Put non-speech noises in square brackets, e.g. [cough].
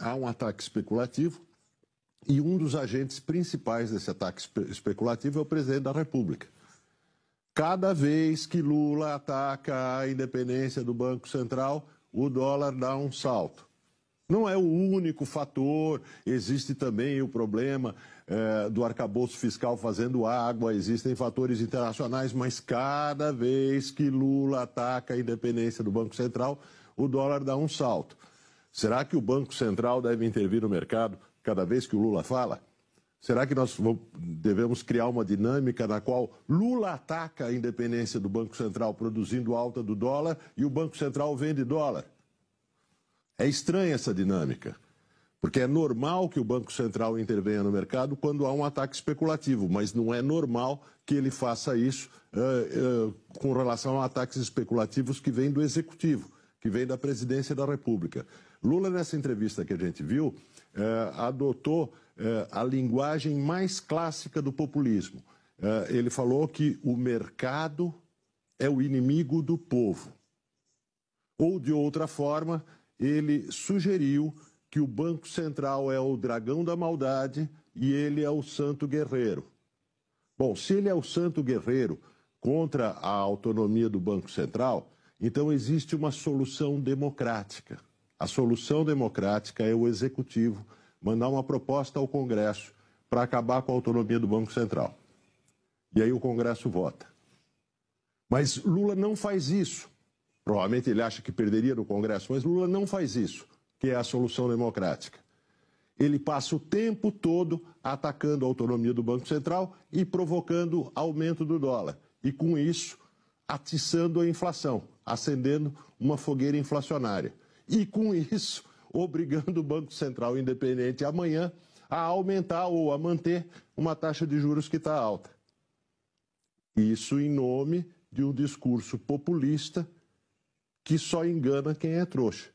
há um ataque especulativo e um dos agentes principais desse ataque espe especulativo é o presidente da República. Cada vez que Lula ataca a independência do Banco Central, o dólar dá um salto. Não é o único fator, existe também o problema eh, do arcabouço fiscal fazendo água, existem fatores internacionais, mas cada vez que Lula ataca a independência do Banco Central, o dólar dá um salto. Será que o Banco Central deve intervir no mercado cada vez que o Lula fala? Será que nós devemos criar uma dinâmica na qual Lula ataca a independência do Banco Central produzindo alta do dólar e o Banco Central vende dólar? É estranha essa dinâmica, porque é normal que o Banco Central intervenha no mercado quando há um ataque especulativo, mas não é normal que ele faça isso uh, uh, com relação a ataques especulativos que vêm do Executivo, que vêm da Presidência da República. Lula, nessa entrevista que a gente viu, eh, adotou eh, a linguagem mais clássica do populismo. Eh, ele falou que o mercado é o inimigo do povo. Ou, de outra forma, ele sugeriu que o Banco Central é o dragão da maldade e ele é o santo guerreiro. Bom, se ele é o santo guerreiro contra a autonomia do Banco Central, então existe uma solução democrática. A solução democrática é o executivo mandar uma proposta ao Congresso para acabar com a autonomia do Banco Central. E aí o Congresso vota. Mas Lula não faz isso. Provavelmente ele acha que perderia no Congresso, mas Lula não faz isso, que é a solução democrática. Ele passa o tempo todo atacando a autonomia do Banco Central e provocando aumento do dólar. E com isso, atiçando a inflação, acendendo uma fogueira inflacionária e, com isso, [laughs] obrigando o Banco Central Independente amanhã a aumentar ou a manter uma taxa de juros que está alta. Isso em nome de um discurso populista que só engana quem é trouxa.